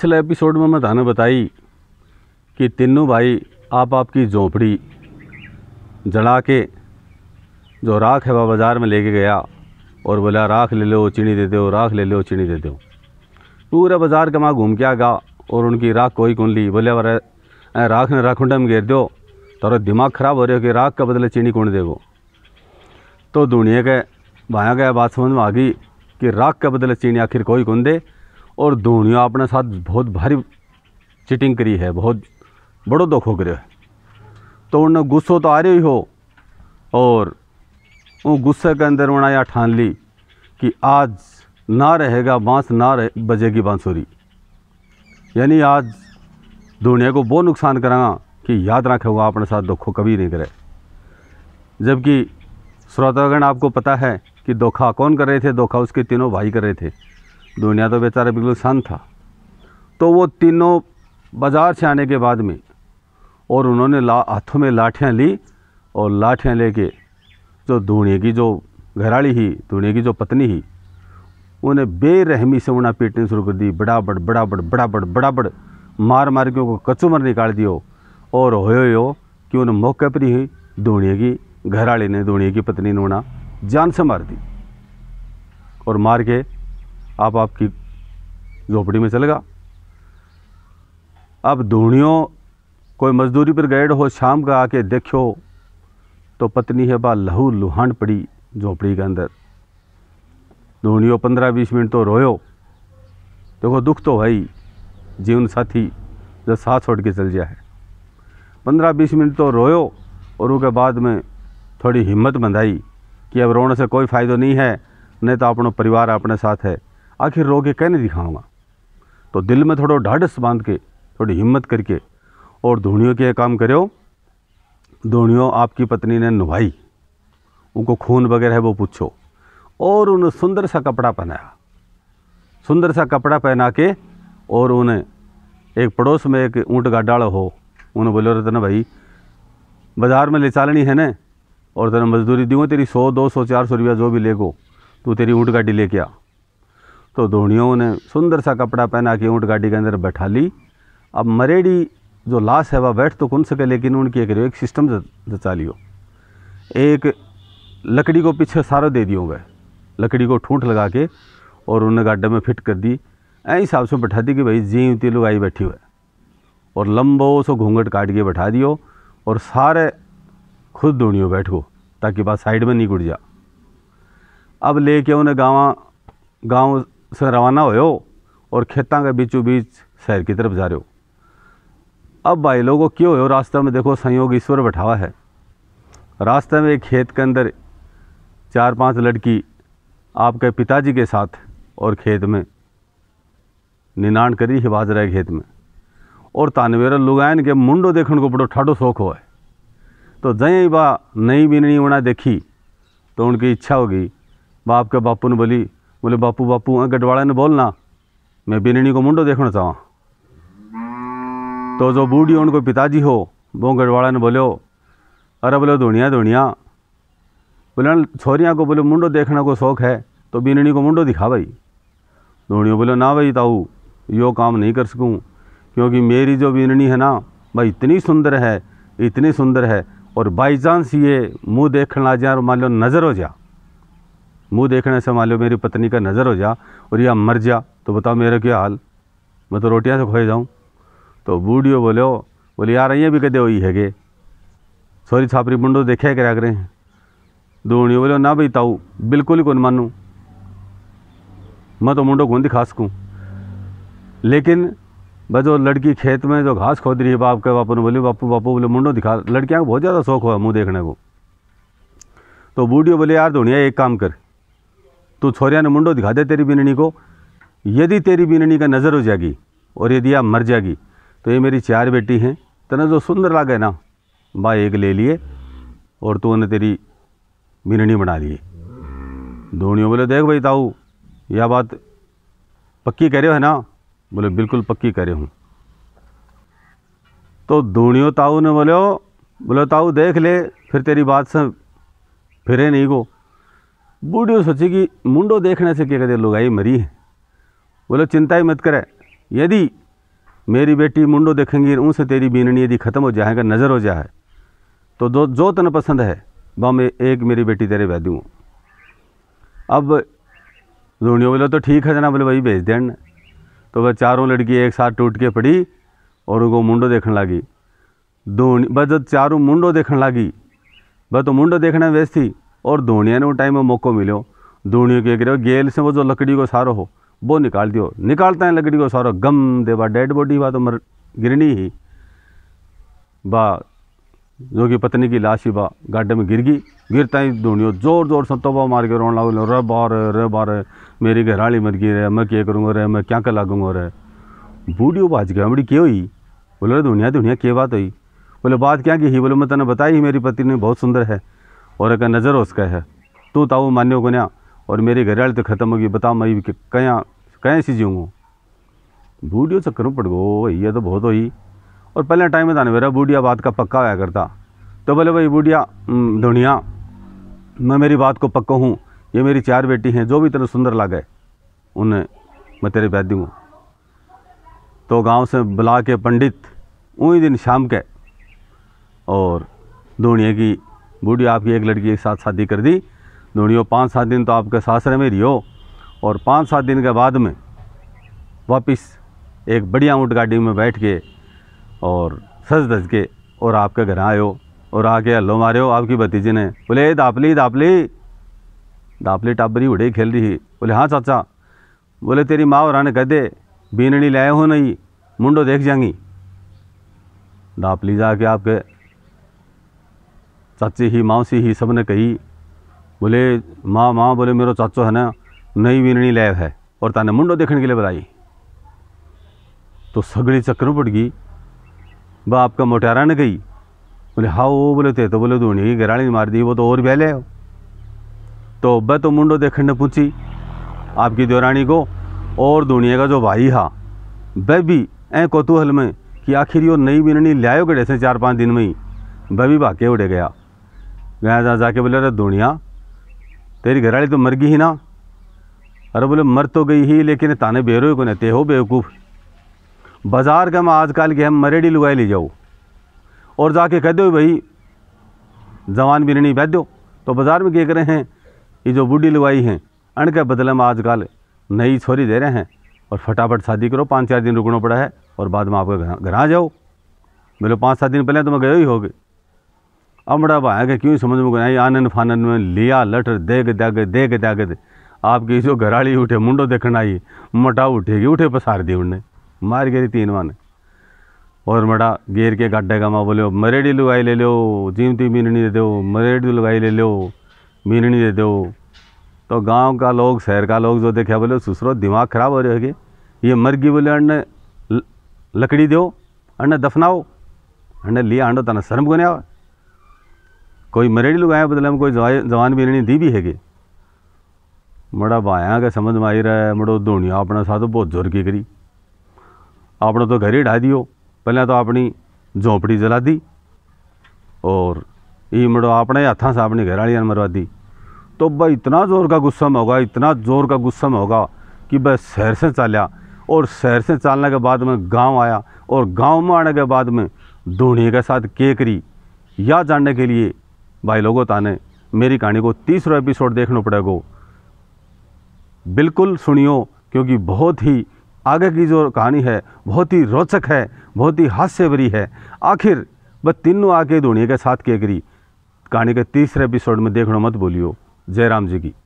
पिछले एपिसोड में मैं थाने बताई कि तीनों भाई आप आपकी झोंपड़ी जड़ा के जो राख है वह बाज़ार में लेके गया और बोला राख ले लो चीनी दे दो राख ले लो चीनी दे दो पूरे बाज़ार के वहाँ घूम के आ गया और उनकी राख कोई कौन ली बोले अरे राख ने राखुंड में घेर दो तो दिमाग ख़राब हो रहे हो कि राख का बदले चीनी कौन वो तो दुनिया के भाया गया बात समझ में आ गई कि राख का बदले चीनी आखिर कोई कौन दे और धूणियों अपने साथ बहुत भारी चिटिंग करी है बहुत बड़ो धोखो करो है तो उन्हें गुस्सो तो आ रही हो और वो गुस्से के अंदर उन्हें यह ठान ली कि आज ना रहेगा बांस ना रहे बजेगी बांसुरी यानी आज दुनिया को बहुत नुकसान करांगा कि याद रखे हुआ अपने साथ धोखा कभी नहीं करे जबकि श्रोतागण आपको पता है कि धोखा कौन कर रहे थे धोखा उसके तीनों भाई कर रहे थे दुनिया तो बेचारा बिल्कुल शांत था तो वो तीनों बाज़ार से आने के बाद में और उन्होंने हाथों में लाठियाँ ली और लाठियाँ लेके जो धूणी की जो घराड़ी ही धूणी की जो पत्नी ही उन्हें बेरहमी से उन्हें पीटनी शुरू कर दी बड़ा बड़ बड़ा बड़ बड़ा बड़ बड़ा बड़ मार मार के उनको कचूमर निकाल दियो और होयो यो कि उन्हें मौके पर ही धूणी की घराड़ी ने धूणी की पत्नी ने उन्हें जान से मार दी और मार के आप आपकी झोपड़ी में चलेगा अब धूणियों कोई मजदूरी पर गए हो शाम का आके देखो तो पत्नी है बा लहू लुहान पड़ी झोपड़ी के अंदर धूणियों पंद्रह बीस मिनट तो रोयो देखो दुख तो भाई जीवन साथी जो साथ छोड़ के चल गया है पंद्रह बीस मिनट तो रोयो और उसके बाद में थोड़ी हिम्मत बंधाई कि अब रोने से कोई फ़ायदा नहीं है नहीं तो अपना परिवार अपने साथ है आखिर रो के कहने दिखाऊंगा तो दिल में थोड़ा ढाढ़स बांध के थोड़ी हिम्मत करके और धोनियों के काम करो धोनियों आपकी पत्नी ने नुभाई उनको खून वगैरह है वो पूछो और उन्हें सुंदर सा कपड़ा पहनाया सुंदर सा कपड़ा पहना के और उन्हें एक पड़ोस में एक ऊँट का डाल हो उन्हें बोलो ना भाई बाज़ार में ले चालनी है ना और तेरा मजदूरी दूँ तेरी सौ दो सौ चार सौ रुपया जो भी ले गो तू तेरी ऊँट गाड़ी लेके आ तो धोनियों ने सुंदर सा कपड़ा पहना के ऊँट गाड़ी के अंदर बैठा ली अब मरेड़ी जो लाश है वह बैठ तो कौन सके लेकिन उनकी एक एक सिस्टम जचा लियो एक लकड़ी को पीछे सारो दे दियो गए लकड़ी को ठूंठ लगा के और उन्हें गाड्डे में फिट कर दी ऐ हिसाब से बैठा दी कि भाई जी उती लुगाई बैठी हुए और लंबो सो घूंघट काट के बैठा दियो और सारे खुद धोनियो बैठ गो ताकि बात साइड में नहीं गुड़ जा अब लेके उन्हें गाँव गाँव से रवाना हो और खेतों के बीचों बीच शहर की तरफ जा रहे हो अब भाई लोगों क्यों हो रास्ते में देखो संयोग ईश्वर बैठावा है रास्ते में एक खेत के अंदर चार पांच लड़की आपके पिताजी के साथ और खेत में निनाण करी है रहे खेत में और तानवेरा लुगायन के मुंडो देखने को बड़ो ठाडो शौक हो है तो जय बा नई बिनी उन्हें देखी तो उनकी इच्छा होगी बाप के बापू ने बोली बोले बापू बापू ऐं अं गॾवाड़नि ने बोलना मैं बिन्हिणी को मुंडो देखना चाहवां तो जो बूढ़ी उनको पिताजी हो वो गढ़वाला ने बोलो अरे बोलो धुनिया धुनिया बोले छोरिया को बोले मुंडो देखने को शौक़ है तो बिननी को मुंडो दिखा भाई धोनियो बोलो ना भाई ताऊ यो काम नहीं कर सकूँ क्योंकि मेरी जो बिननी है ना भाई इतनी सुंदर है इतनी सुंदर है और बाई चांस ये मुँह देखना जा जाए और मान लो नज़र हो जा मुंह देखने से मान लो मेरी पत्नी का नज़र हो जा और या मर जा तो बताओ मेरा क्या हाल मैं तो रोटियाँ से खोए जाऊँ तो बूढ़ियो बोलो बोले यार ये भी कदे हुई है गे सॉरी छापरी मुंडो देखे क्या हैं दूणी बोलो ना भाई ताऊ बिल्कुल ही कौन मानू मैं तो मुंडो कौन दिखा सकूँ लेकिन बस जो लड़की खेत में जो घास खोद रही है बाप के बापू ने बोले बापू बापू बोले मुंडो दिखा लड़कियाँ को बहुत ज़्यादा शौक हुआ मुँह देखने को तो बूढ़ियों बोले यार धोनिया एक काम कर तू छोरिया ने मुंडो दिखा दे तेरी बीननी को यदि तेरी बीननी का नज़र हो जाएगी और यदि आप मर जाएगी तो ये मेरी चार बेटी हैं तना जो सुंदर लागे ना बा एक ले लिए और तू ने तेरी बीननी बना लिए धोनियों बोले देख भाई ताऊ यह बात पक्की करे हो है ना बोले बिल्कुल पक्की करे हूँ तो धोनियों ताऊ ने बोलो बोलो ताऊ देख ले फिर तेरी बात से फिरे नहीं को बूढ़ी सोची कि मुंडो देखने से क्या कहते लुगाई मरी है बोलो चिंता ही मत करे यदि मेरी बेटी मुंडो देखेंगी उनसे तेरी बीननी यदि ख़त्म हो जाएगा नज़र हो जाए तो जो जो तन पसंद है वह मैं एक मेरी बेटी तेरे वह दूँ अब रोनियो बोलो तो ठीक है जना बोले भाई भेज दे तो वह चारों लड़की एक साथ टूट के पड़ी और उनको मुंडो देखने लगी दोनी बस जब चारों मुंडो देखने लगी वह तो मुंडो देखने में व्यस्त थी और धोनिया ने वो टाइम में मौको मिलो धोनियों के करो गेल से वो जो लकड़ी को सारो हो वो निकाल दियो निकालता है लकड़ी को सारो गम देवा डेड बॉडी बा तो मर गिरनी ही बा जो कि पत्नी की लाश ही बा गाड्डे में गिर गई गिरता ही धोनियों जोर जोर से तोबा मार के रोन लागू रे बार रे बार मेरी घराली मर गई रे मैं क्या करूँगा रे मैं क्या कर लागूंगा रे बूढ़ी बाज गया बड़ी क्यों हुई बोले रे धोनिया धोनिया क्या बात हुई बोले बात क्या की बोले मैं तेने बताई मेरी पत्नी बहुत सुंदर है और अगर नज़र उसका है तो ताओ मान्यो कोन्या और मेरी घरवाली तो खत्म होगी बताओ मैं क्या क्या सी बूढ़ियों से करूँ पड़ गो ये तो बहुत हुई और पहले टाइम में था मेरा बूढ़िया बात का पक्का हुआ करता तो बोले भाई बूढ़िया धुनिया मैं मेरी बात को पक्का हूँ ये मेरी चार बेटी हैं जो भी तेरे सुंदर लागे उन्हें मैं तेरे ब्याह दूँ तो गांव से बुला के पंडित उन्हीं दिन शाम के और धुनिया की बूढ़ी आपकी एक लड़की के साथ शादी कर दी दूढ़ियों पाँच सात दिन तो आपके सासरे में रही हो और पाँच सात दिन के बाद में वापस एक बढ़िया ऊँट गाड़ी में बैठ के और सज धज के और आपके घर आयो और आके हल्लो मारे हो आपकी भतीजी ने बोले दापली दापली दापली टाबरी उड़े खेल रही बोले हाँ चाचा बोले तेरी माँ और आने कह दे बीनड़ी लाए हो नहीं मुंडो देख जाएंगी दापली जाके आपके चाची ही मावसी ही सब ने कही बोले माँ माँ बोले मेरा चाचो है ना नई वीरणी लैब है और ताने मुंडो देखने के लिए बुलाई तो सगड़ी चक्कर पड़ गई वह आपका मोटारा ने गई बोले हाँ वो बोले थे तो बोले धोनी की गराणी मार दी वो तो और बहले हो तो वह तो मुंडो देखने ने पूछी आपकी देवरानी को और दुनिया का जो भाई हा वह भी ए कौतूहल में कि आखिर यो नई बिननी लियायो गड़े से चार पाँच दिन में ही वह भी भाग्य उड़े गया गया जाके बोले अरे दुनिया तेरी घरवाली तो मर गई ही ना अरे बोले मर तो गई ही लेकिन ताने बेरो को ते हो बेवकूफ़ बाज़ार का मैं आजकल के हम मरेडी लुगाई ले जाओ और जाके कह दो भाई जवान भी नहीं बैठ दो तो बाज़ार में क्या करें हैं ये जो बूढ़ी लुगाई हैं अण के बदले में आजकल नई छोरी दे रहे हैं और फटाफट शादी करो पाँच चार दिन रुकना पड़ा है और बाद में आपके घर घर आ जाओ बोलो पाँच सात दिन पहले तो मैं गए ही हो गए अमड़ा भाया के क्यों समझ में आई आनंद फानन में लिया लटर देख दाग देग दागद आपकी जो घराली उठे मुंडो देखना आई मटा उठेगी उठे पसार दी उनने मार गई तीन वन और मटा गेर के गाडे का माँ बोलो मरेड़ी लुगाई ले लो जीमती मीननी दे दो मरेड़ी लुगाई ले लो मीननी दे दो तो गांव का लोग शहर का लोग जो देखे बोले सुसरो दिमाग खराब हो रहे ये मर गई बोले अन्ने लकड़ी दो अन्ने दफनाओ अन्ने लिया अंडो तो तना शर्म को नहीं आवा कोई मरेड़ी लुगाया बदले में कोई जवान नहीं दी भी हैगी मुड़ा बाया के समझ में आई रहा है मड़ो धोनी अपना साथ बहुत जोर की करी अपना तो घर ही डा दियो पहले तो अपनी झोंपड़ी जला दी और ये मड़ो अपने हाथों से अपनी घरवाली मरवा दी तो भाई इतना ज़ोर का गुस्सा में होगा इतना ज़ोर का गुस्सा में होगा कि बस शहर से चलिया और शहर से चलने के बाद में गांव आया और गांव में आने के बाद में धोनी के साथ के करी या जानने के लिए भाई लोगों ताने मेरी कहानी को तीसरा एपिसोड देखना पड़ेगा बिल्कुल सुनियो क्योंकि बहुत ही आगे की जो कहानी है बहुत ही रोचक है बहुत ही हास्य भरी है आखिर बस तीनों आके धोनी के साथ के करी कहानी के तीसरे एपिसोड में देखना मत बोलियो जयराम जी की